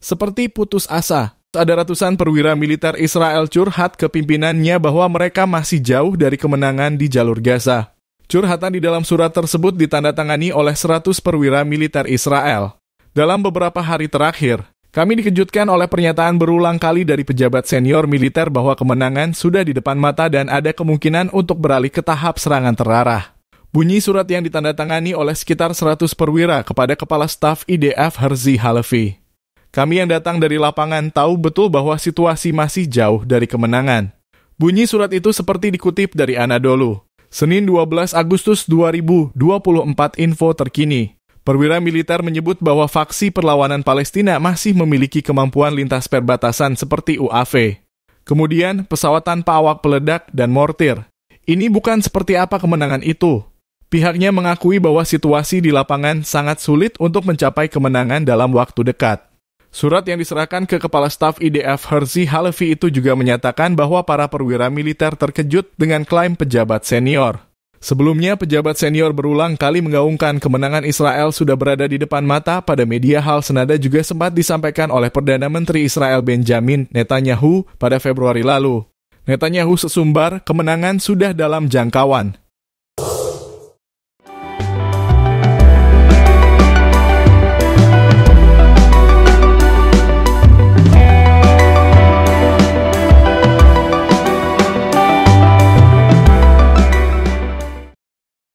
seperti putus asa. Ada ratusan perwira militer Israel curhat ke pimpinannya bahwa mereka masih jauh dari kemenangan di jalur Gaza. Curhatan di dalam surat tersebut ditandatangani oleh 100 perwira militer Israel. Dalam beberapa hari terakhir, kami dikejutkan oleh pernyataan berulang kali dari pejabat senior militer bahwa kemenangan sudah di depan mata dan ada kemungkinan untuk beralih ke tahap serangan terarah. Bunyi surat yang ditandatangani oleh sekitar 100 perwira kepada Kepala Staf IDF Herzi Halevi. Kami yang datang dari lapangan tahu betul bahwa situasi masih jauh dari kemenangan. Bunyi surat itu seperti dikutip dari Anadolu. Senin 12 Agustus 2024 info terkini. Perwira militer menyebut bahwa faksi perlawanan Palestina masih memiliki kemampuan lintas perbatasan seperti UAV. Kemudian, pesawat tanpa awak peledak dan mortir. Ini bukan seperti apa kemenangan itu. Pihaknya mengakui bahwa situasi di lapangan sangat sulit untuk mencapai kemenangan dalam waktu dekat. Surat yang diserahkan ke Kepala Staf IDF Herzi Halevi itu juga menyatakan bahwa para perwira militer terkejut dengan klaim pejabat senior. Sebelumnya, pejabat senior berulang kali menggaungkan kemenangan Israel sudah berada di depan mata pada media hal senada juga sempat disampaikan oleh Perdana Menteri Israel Benjamin Netanyahu pada Februari lalu. Netanyahu sesumbar, kemenangan sudah dalam jangkauan.